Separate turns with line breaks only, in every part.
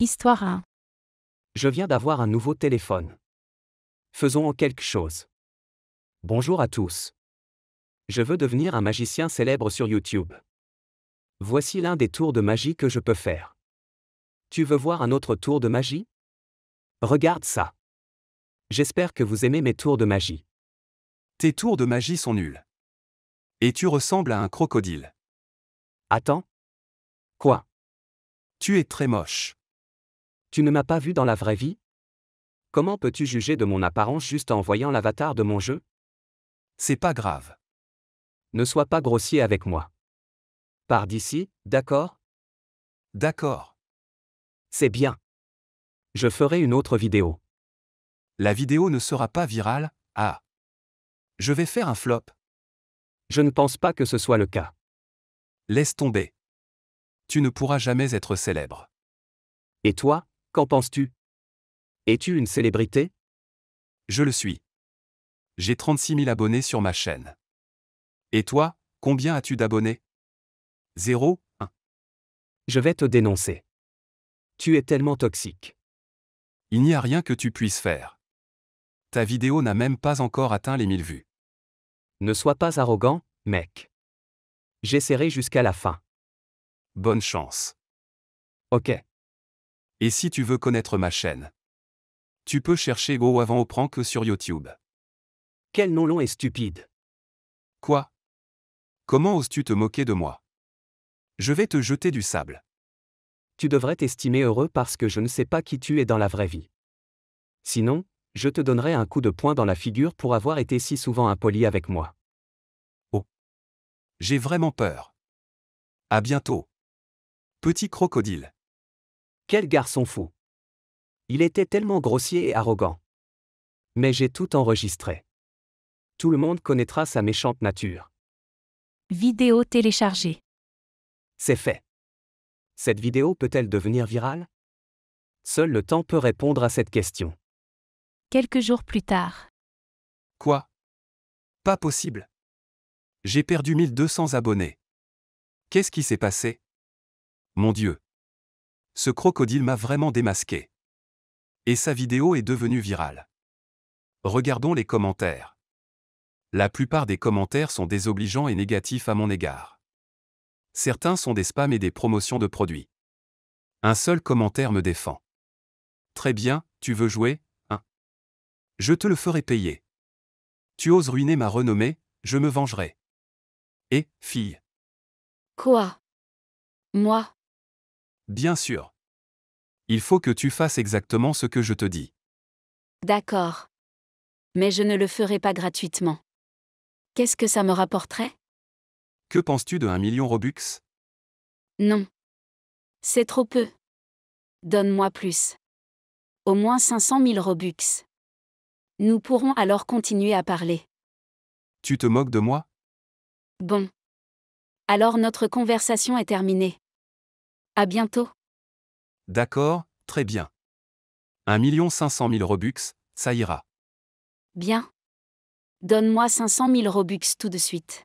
Histoire 1.
Je viens d'avoir un nouveau téléphone. Faisons en quelque chose. Bonjour à tous. Je veux devenir un magicien célèbre sur YouTube. Voici l'un des tours de magie que je peux faire. Tu veux voir un autre tour de magie Regarde ça. J'espère que vous aimez mes tours de magie. Tes tours de magie sont nuls. Et tu ressembles à un crocodile. Attends. Quoi Tu es très moche. Tu ne m'as pas vu dans la vraie vie Comment peux-tu juger de mon apparence juste en voyant l'avatar de mon jeu C'est pas grave. Ne sois pas grossier avec moi. Pars d'ici, d'accord D'accord. C'est bien. Je ferai une autre vidéo. La vidéo ne sera pas virale, ah. Je vais faire un flop. Je ne pense pas que ce soit le cas. Laisse tomber. Tu ne pourras jamais être célèbre. Et toi Qu'en penses-tu Es-tu une célébrité Je le suis. J'ai 36 000 abonnés sur ma chaîne. Et toi, combien as-tu d'abonnés 0, 1. Je vais te dénoncer. Tu es tellement toxique. Il n'y a rien que tu puisses faire. Ta vidéo n'a même pas encore atteint les 1000 vues. Ne sois pas arrogant, mec. J'essaierai jusqu'à la fin. Bonne chance. Ok. Et si tu veux connaître ma chaîne Tu peux chercher Go avant au prank sur YouTube. Quel nom long et stupide Quoi Comment oses-tu te moquer de moi Je vais te jeter du sable. Tu devrais t'estimer heureux parce que je ne sais pas qui tu es dans la vraie vie. Sinon, je te donnerai un coup de poing dans la figure pour avoir été si souvent impoli avec moi. Oh. J'ai vraiment peur. À bientôt. Petit crocodile. Quel garçon fou. Il était tellement grossier et arrogant. Mais j'ai tout enregistré. Tout le monde connaîtra sa méchante nature. Vidéo téléchargée. C'est fait. Cette vidéo peut-elle devenir virale Seul le temps peut répondre à cette question.
Quelques jours plus tard.
Quoi Pas possible. J'ai perdu 1200 abonnés. Qu'est-ce qui s'est passé Mon Dieu. Ce crocodile m'a vraiment démasqué. Et sa vidéo est devenue virale. Regardons les commentaires. La plupart des commentaires sont désobligeants et négatifs à mon égard. Certains sont des spams et des promotions de produits. Un seul commentaire me défend. Très bien, tu veux jouer, hein Je te le ferai payer. Tu oses ruiner ma renommée, je me vengerai. Et, fille.
Quoi Moi
Bien sûr. Il faut que tu fasses exactement ce que je te dis.
D'accord. Mais je ne le ferai pas gratuitement. Qu'est-ce que ça me rapporterait
Que penses-tu de 1 million Robux
Non. C'est trop peu. Donne-moi plus. Au moins 500 000 Robux. Nous pourrons alors continuer à parler.
Tu te moques de moi
Bon. Alors notre conversation est terminée. À bientôt.
D'accord, très bien. 1 500 000 Robux, ça ira.
Bien. Donne-moi 500 000 Robux tout de suite.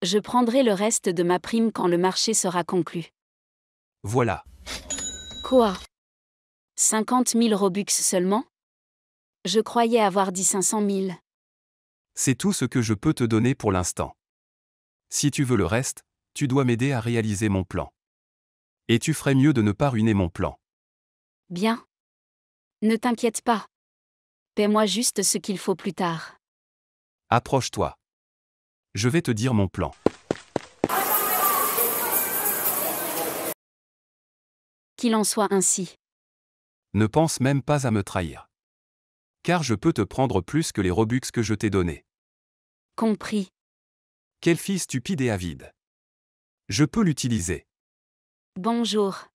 Je prendrai le reste de ma prime quand le marché sera conclu. Voilà. Quoi 50 000 Robux seulement Je croyais avoir dit 500 000.
C'est tout ce que je peux te donner pour l'instant. Si tu veux le reste, tu dois m'aider à réaliser mon plan. Et tu ferais mieux de ne pas ruiner mon plan.
Bien. Ne t'inquiète pas. Paie-moi juste ce qu'il faut plus tard.
Approche-toi. Je vais te dire mon plan.
Qu'il en soit ainsi.
Ne pense même pas à me trahir. Car je peux te prendre plus que les robux que je t'ai donnés. Compris. Quelle fils stupide et avide. Je peux l'utiliser.
Bonjour.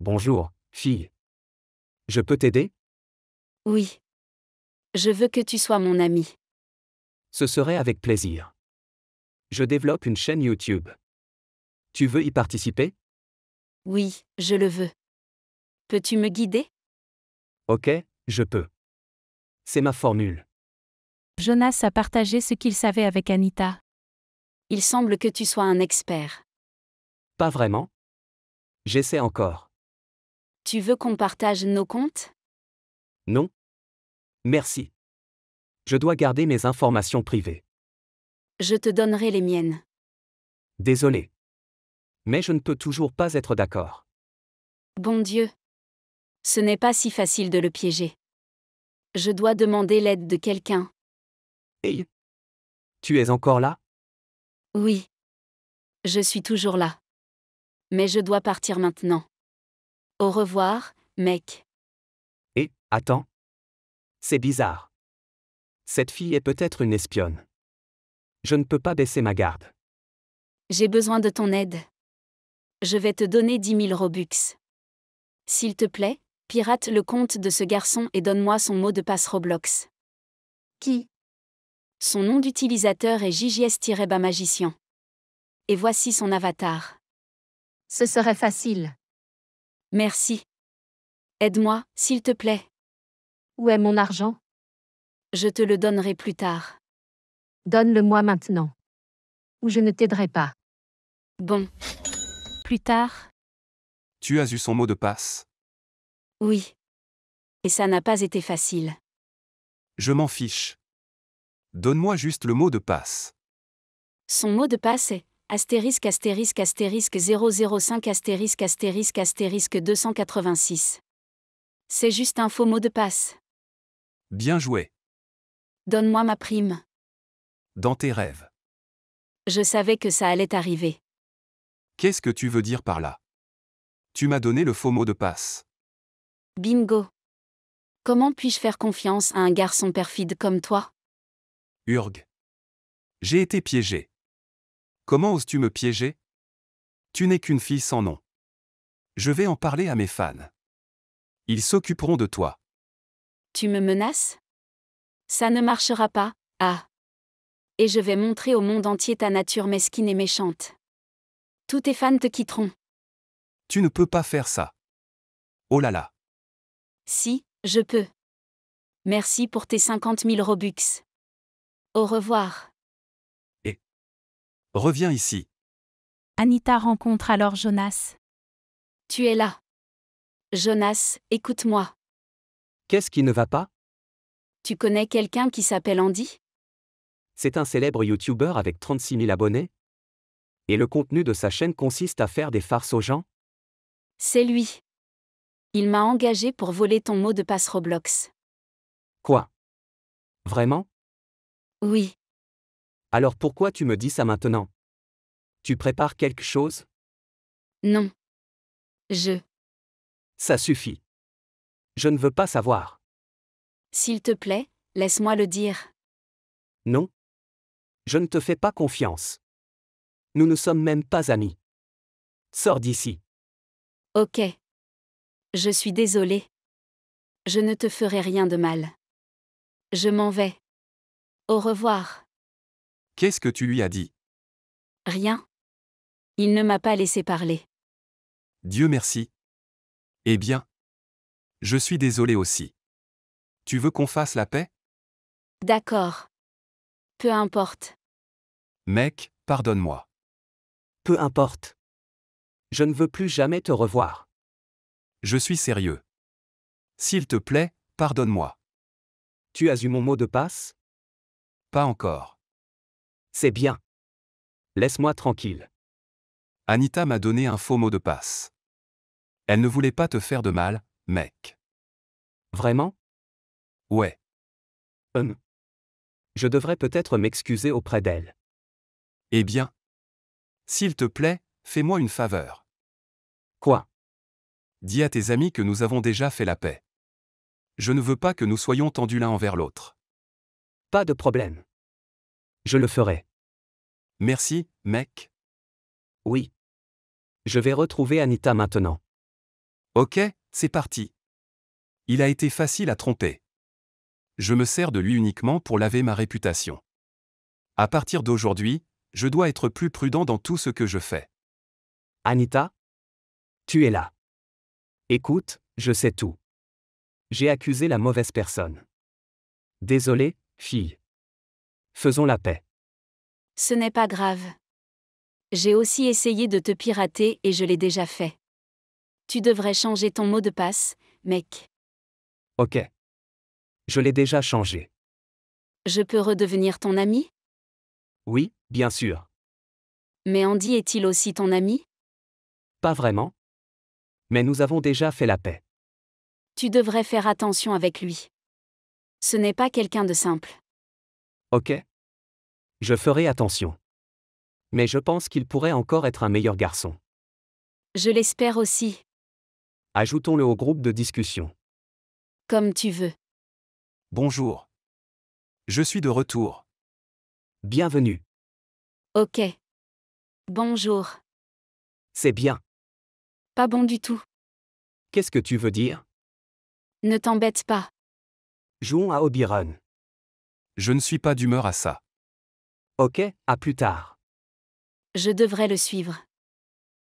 Bonjour, fille. Je peux t'aider
Oui. Je veux que tu sois mon ami.
Ce serait avec plaisir. Je développe une chaîne YouTube. Tu veux y participer
Oui, je le veux. Peux-tu me guider
Ok, je peux. C'est ma formule.
Jonas a partagé ce qu'il savait avec Anita. Il semble que tu sois un expert.
Pas vraiment, J'essaie encore.
Tu veux qu'on partage nos comptes
Non. Merci. Je dois garder mes informations privées.
Je te donnerai les miennes.
Désolé. Mais je ne peux toujours pas être d'accord.
Bon Dieu. Ce n'est pas si facile de le piéger. Je dois demander l'aide de quelqu'un. Hey.
Tu es encore là
Oui. Je suis toujours là mais je dois partir maintenant. Au revoir, mec.
Et, attends. C'est bizarre. Cette fille est peut-être une espionne. Je ne peux pas baisser ma garde.
J'ai besoin de ton aide. Je vais te donner 10 000 Robux. S'il te plaît, pirate le compte de ce garçon et donne-moi son mot de passe Roblox. Qui Son nom d'utilisateur est JJS-Magicien. Et voici son avatar. Ce serait facile. Merci. Aide-moi, s'il te plaît. Où est mon argent Je te le donnerai plus tard. Donne-le-moi maintenant. Ou je ne t'aiderai pas. Bon. Plus tard
Tu as eu son mot de passe.
Oui. Et ça n'a pas été facile.
Je m'en fiche. Donne-moi juste le mot de passe.
Son mot de passe est astérisque astérisque astérisque 005 astérisque astérisque astérisque 286. C'est juste un faux mot de passe.
Bien joué.
Donne-moi ma prime.
Dans tes rêves.
Je savais que ça allait arriver.
Qu'est-ce que tu veux dire par là Tu m'as donné le faux mot de passe.
Bingo. Comment puis-je faire confiance à un garçon perfide comme
toi Urg. J'ai été piégé. Comment oses-tu me piéger Tu n'es qu'une fille sans nom. Je vais en parler à mes fans. Ils s'occuperont de toi.
Tu me menaces Ça ne marchera pas, ah. Et je vais montrer au monde entier ta nature mesquine et méchante. Tous tes fans te quitteront.
Tu ne peux pas faire ça. Oh là là.
Si, je peux. Merci pour tes 50 000 Robux. Au revoir.
Reviens ici.
Anita rencontre alors Jonas. Tu es là. Jonas, écoute-moi.
Qu'est-ce qui ne va pas
Tu connais quelqu'un qui s'appelle Andy
C'est un célèbre YouTuber avec 36 000 abonnés. Et le contenu de sa chaîne consiste à faire des farces aux gens
C'est lui. Il m'a engagé pour voler ton mot de passe Roblox.
Quoi Vraiment Oui. Alors pourquoi tu me dis ça maintenant Tu prépares quelque chose Non. Je. Ça suffit. Je ne veux pas savoir.
S'il te plaît, laisse-moi le dire.
Non. Je ne te fais pas confiance. Nous ne sommes même pas amis. Sors d'ici. Ok. Je
suis désolée. Je ne te ferai rien de mal. Je m'en vais. Au revoir.
Qu'est-ce que tu lui as dit
Rien. Il ne m'a pas laissé parler.
Dieu merci. Eh bien. Je suis désolé aussi. Tu veux qu'on fasse la paix
D'accord. Peu importe.
Mec, pardonne-moi. Peu importe. Je ne veux plus jamais te revoir. Je suis sérieux. S'il te plaît, pardonne-moi. Tu as eu mon mot de passe Pas encore. C'est bien. Laisse-moi tranquille. Anita m'a donné un faux mot de passe. Elle ne voulait pas te faire de mal, mec. Vraiment Ouais. Hum. Je devrais peut-être m'excuser auprès d'elle. Eh bien. S'il te plaît, fais-moi une faveur. Quoi Dis à tes amis que nous avons déjà fait la paix. Je ne veux pas que nous soyons tendus l'un envers l'autre. Pas de problème. Je le ferai. Merci, mec. Oui. Je vais retrouver Anita maintenant. Ok, c'est parti. Il a été facile à tromper. Je me sers de lui uniquement pour laver ma réputation. À partir d'aujourd'hui, je dois être plus prudent dans tout ce que je fais. Anita Tu es là. Écoute, je sais tout. J'ai accusé la mauvaise personne. Désolé, fille faisons la paix.
Ce n'est pas grave. J'ai aussi essayé de te pirater et je l'ai déjà fait. Tu devrais changer ton mot de passe, mec.
Ok. Je l'ai déjà changé.
Je peux redevenir ton ami
Oui, bien sûr.
Mais Andy est-il aussi ton ami
Pas vraiment. Mais nous avons déjà fait la paix.
Tu devrais faire attention avec lui. Ce n'est pas quelqu'un de simple.
Ok. Je ferai attention. Mais je pense qu'il pourrait encore être un meilleur garçon.
Je l'espère aussi.
Ajoutons-le au groupe de discussion.
Comme tu veux.
Bonjour. Je suis de retour. Bienvenue.
Ok. Bonjour. C'est bien. Pas bon du tout.
Qu'est-ce que tu veux dire
Ne t'embête pas.
Jouons à obi Run. Je ne suis pas d'humeur à ça. Ok, à plus tard.
Je devrais le suivre.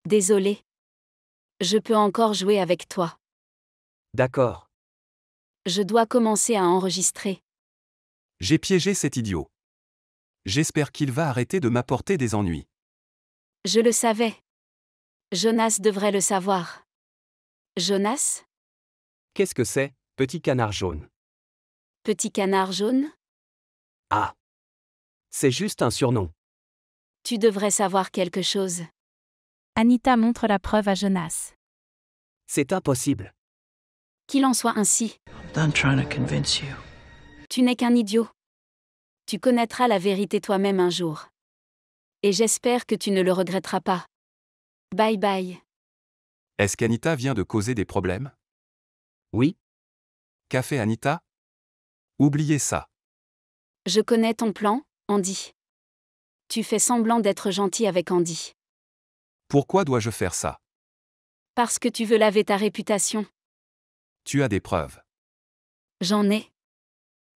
Désolé. Je peux encore jouer avec toi. D'accord. Je dois commencer à enregistrer.
J'ai piégé cet idiot. J'espère qu'il va arrêter de m'apporter des ennuis.
Je le savais. Jonas devrait le savoir. Jonas
Qu'est-ce que c'est, petit canard jaune
Petit canard jaune
Ah c'est juste un surnom.
Tu devrais savoir quelque chose. Anita montre la preuve à Jonas.
C'est impossible.
Qu'il en soit ainsi. Tu n'es qu'un idiot. Tu connaîtras la vérité toi-même un jour. Et j'espère que tu ne le regretteras pas. Bye bye.
Est-ce qu'Anita vient de causer des problèmes Oui. Qu'a fait Anita Oubliez ça.
Je connais ton plan, Andy. Tu fais semblant d'être gentil avec Andy.
Pourquoi dois-je faire ça
Parce que tu veux laver ta réputation.
Tu as des preuves.
J'en ai.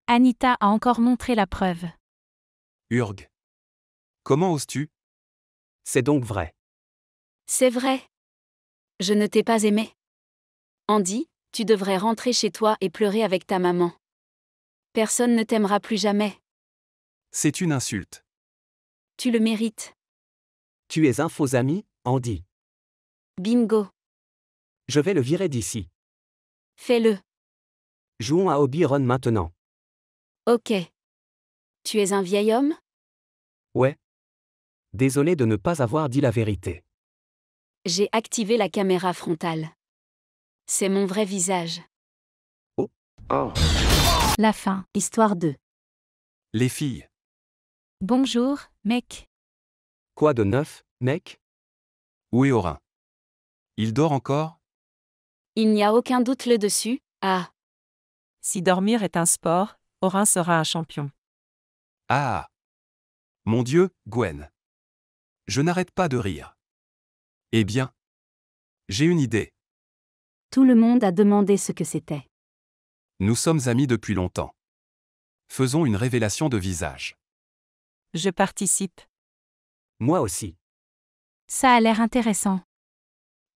Anita a encore montré la preuve.
Urg. Comment oses-tu C'est donc vrai.
C'est vrai. Je ne t'ai pas aimé. Andy, tu devrais rentrer chez toi et pleurer avec ta maman. Personne ne t'aimera plus jamais.
C'est une insulte.
Tu le mérites.
Tu es un faux ami, Andy. Bingo. Je vais le virer d'ici. Fais-le. Jouons à Obi-Wan maintenant.
Ok. Tu es un vieil homme
Ouais. Désolé de ne pas avoir dit la vérité.
J'ai activé la caméra frontale. C'est mon vrai visage.
Oh. oh.
La fin, histoire 2. Les filles. Bonjour, mec.
Quoi de neuf, mec Où est Aurin Il dort encore
Il n'y a aucun doute le dessus, ah. Si dormir est un sport, Aurin sera un champion.
Ah Mon Dieu, Gwen. Je n'arrête pas de rire. Eh bien. J'ai une idée.
Tout le monde a demandé ce que c'était.
Nous sommes amis depuis longtemps. Faisons une révélation de visage. Je participe. Moi aussi.
Ça a l'air intéressant.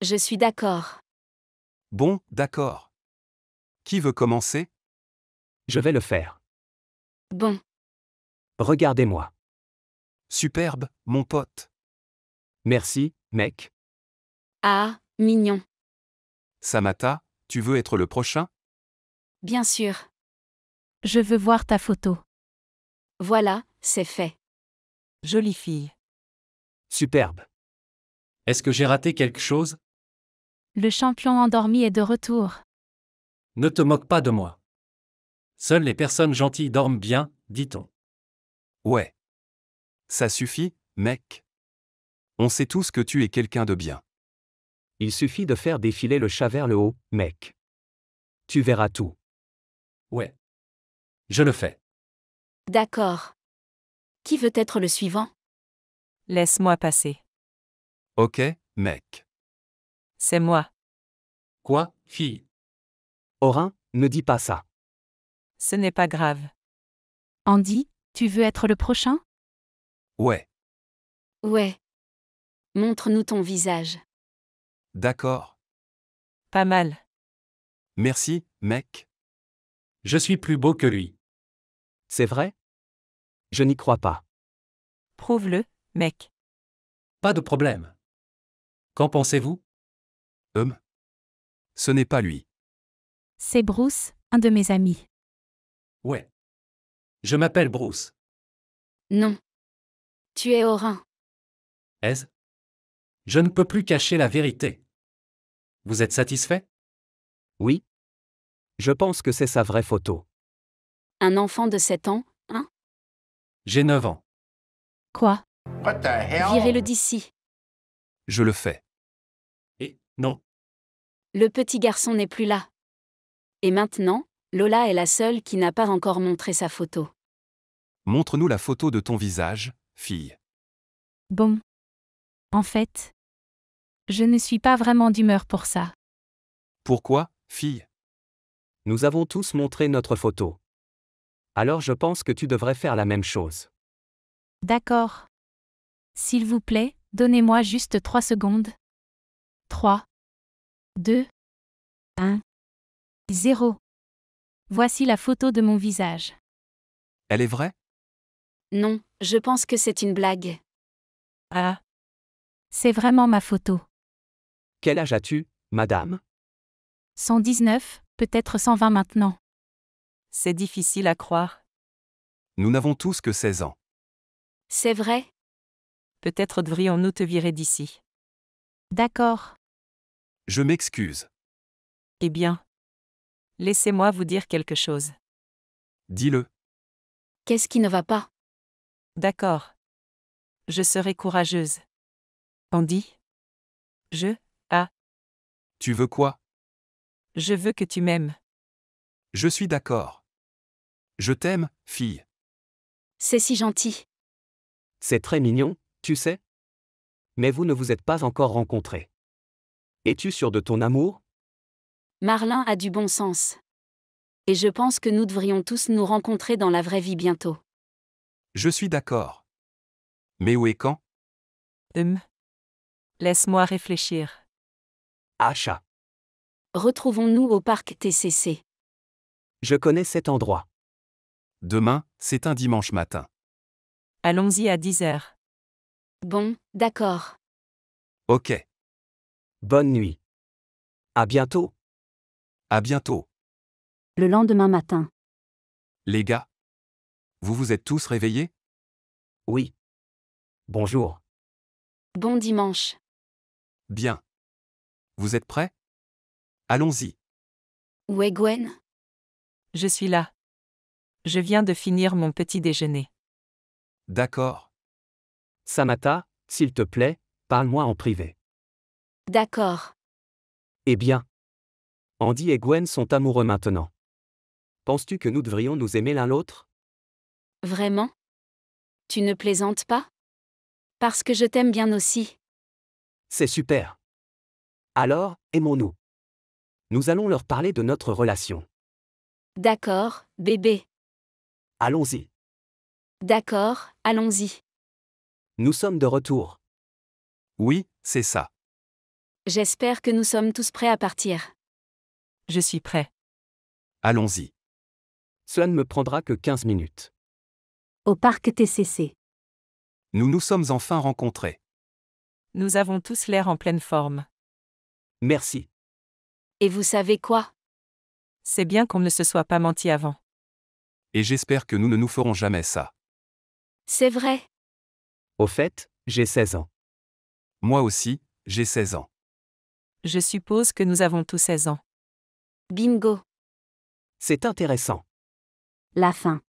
Je suis d'accord.
Bon, d'accord. Qui veut commencer Je vais le faire. Bon. Regardez-moi. Superbe, mon pote. Merci, mec.
Ah, mignon.
Samata, tu veux être le prochain
Bien sûr. Je veux voir ta photo. Voilà, c'est fait. Jolie fille.
Superbe. Est-ce que j'ai raté quelque chose
Le champion endormi est de retour.
Ne te moque pas de moi. Seules les personnes gentilles dorment bien, dit-on. Ouais. Ça suffit, mec. On sait tous que tu es quelqu'un de bien. Il suffit de faire défiler le chat vers le haut, mec. Tu verras tout. Ouais. Je le fais.
D'accord. Qui veut être le suivant Laisse-moi passer.
Ok, mec. C'est moi. Quoi, fille Orin, ne dis pas ça.
Ce n'est pas grave. Andy, tu veux être le prochain Ouais. Ouais. Montre-nous ton visage. D'accord. Pas mal.
Merci, mec. Je suis plus beau que lui. C'est vrai je n'y crois pas.
Prouve-le, mec.
Pas de problème. Qu'en pensez-vous Hum. Ce n'est pas lui.
C'est Bruce, un de mes amis.
Ouais. Je m'appelle Bruce.
Non. Tu es
Est-ce Je ne peux plus cacher la vérité. Vous êtes satisfait Oui. Je pense que c'est sa vraie photo.
Un enfant de 7 ans, hein j'ai 9 ans. Quoi What Virez-le d'ici.
Je le fais. Et non.
Le petit garçon n'est plus là. Et maintenant, Lola est la seule qui n'a pas encore montré sa photo.
Montre-nous la photo de ton visage, fille.
Bon. En fait, je ne suis pas vraiment d'humeur pour ça.
Pourquoi, fille Nous avons tous montré notre photo alors je pense que tu devrais faire la même chose.
D'accord. S'il vous plaît, donnez-moi juste 3 secondes. 3, 2, 1, 0. Voici la photo de mon visage. Elle est vraie Non, je pense que c'est une blague. Ah. C'est vraiment ma photo.
Quel âge as-tu, madame
119, peut-être 120 maintenant. C'est difficile à croire.
Nous n'avons tous que 16 ans.
C'est vrai Peut-être devrions-nous te virer d'ici. D'accord.
Je m'excuse.
Eh bien. Laissez-moi vous dire quelque chose. Dis-le. Qu'est-ce qui ne va pas D'accord. Je serai courageuse. dit Je Ah. Tu veux quoi Je veux que tu m'aimes.
Je suis d'accord. Je t'aime, fille.
C'est si gentil.
C'est très mignon, tu sais. Mais vous ne vous êtes pas encore rencontrés. Es-tu sûr de ton amour
Marlin a du bon sens. Et je pense que nous devrions tous nous rencontrer dans la vraie vie bientôt.
Je suis d'accord. Mais où et quand
Hum. Laisse-moi réfléchir. Acha. Retrouvons-nous au parc TCC.
Je connais cet endroit. Demain, c'est un dimanche matin.
Allons-y à 10 heures. Bon, d'accord.
Ok. Bonne nuit. À bientôt. À bientôt.
Le lendemain matin.
Les gars. Vous vous êtes tous réveillés Oui. Bonjour.
Bon dimanche.
Bien. Vous êtes prêts Allons-y.
Où est Gwen Je suis là. Je viens de finir mon petit
déjeuner. D'accord. Samata, s'il te plaît, parle-moi en privé.
D'accord.
Eh bien. Andy et Gwen sont amoureux maintenant. Penses-tu que nous devrions nous aimer l'un l'autre
Vraiment Tu ne plaisantes pas Parce que je t'aime bien aussi.
C'est super. Alors, aimons-nous. Nous allons leur parler de notre relation.
D'accord, bébé. Allons-y. D'accord, allons-y.
Nous sommes de retour. Oui, c'est ça.
J'espère que nous sommes tous prêts à partir. Je suis prêt.
Allons-y. Cela ne me prendra que 15 minutes.
Au parc TCC.
Nous nous sommes enfin rencontrés.
Nous avons tous l'air en pleine forme. Merci. Et vous savez quoi C'est bien qu'on ne se soit pas menti avant
et j'espère que nous ne nous ferons jamais ça. C'est vrai. Au fait, j'ai 16 ans. Moi aussi, j'ai 16 ans.
Je suppose que nous avons tous 16 ans. Bingo.
C'est intéressant.
La fin.